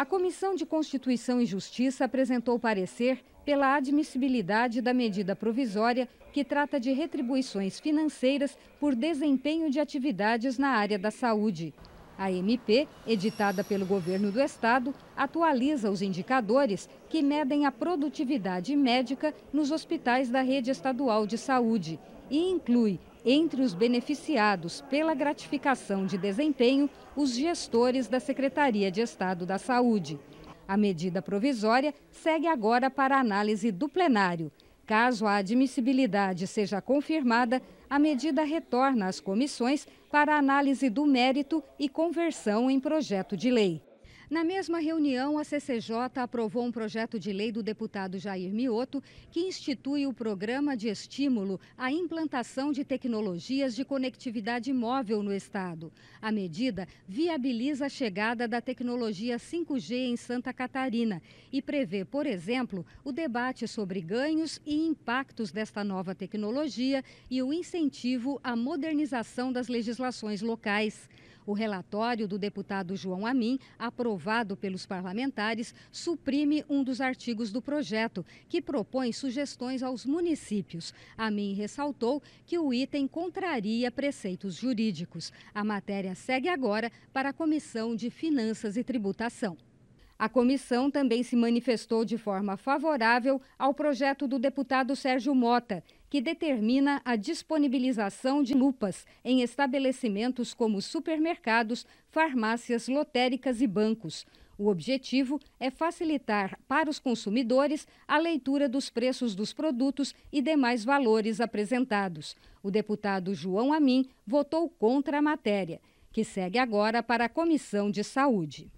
A Comissão de Constituição e Justiça apresentou parecer pela admissibilidade da medida provisória que trata de retribuições financeiras por desempenho de atividades na área da saúde. A MP, editada pelo governo do estado, atualiza os indicadores que medem a produtividade médica nos hospitais da rede estadual de saúde e inclui entre os beneficiados pela gratificação de desempenho, os gestores da Secretaria de Estado da Saúde. A medida provisória segue agora para análise do plenário. Caso a admissibilidade seja confirmada, a medida retorna às comissões para análise do mérito e conversão em projeto de lei. Na mesma reunião, a CCJ aprovou um projeto de lei do deputado Jair Mioto que institui o programa de estímulo à implantação de tecnologias de conectividade móvel no estado. A medida viabiliza a chegada da tecnologia 5G em Santa Catarina e prevê, por exemplo, o debate sobre ganhos e impactos desta nova tecnologia e o incentivo à modernização das legislações locais. O relatório do deputado João Amin, aprovado pelos parlamentares, suprime um dos artigos do projeto, que propõe sugestões aos municípios. Amin ressaltou que o item contraria preceitos jurídicos. A matéria segue agora para a Comissão de Finanças e Tributação. A comissão também se manifestou de forma favorável ao projeto do deputado Sérgio Mota, que determina a disponibilização de lupas em estabelecimentos como supermercados, farmácias lotéricas e bancos. O objetivo é facilitar para os consumidores a leitura dos preços dos produtos e demais valores apresentados. O deputado João Amin votou contra a matéria, que segue agora para a Comissão de Saúde.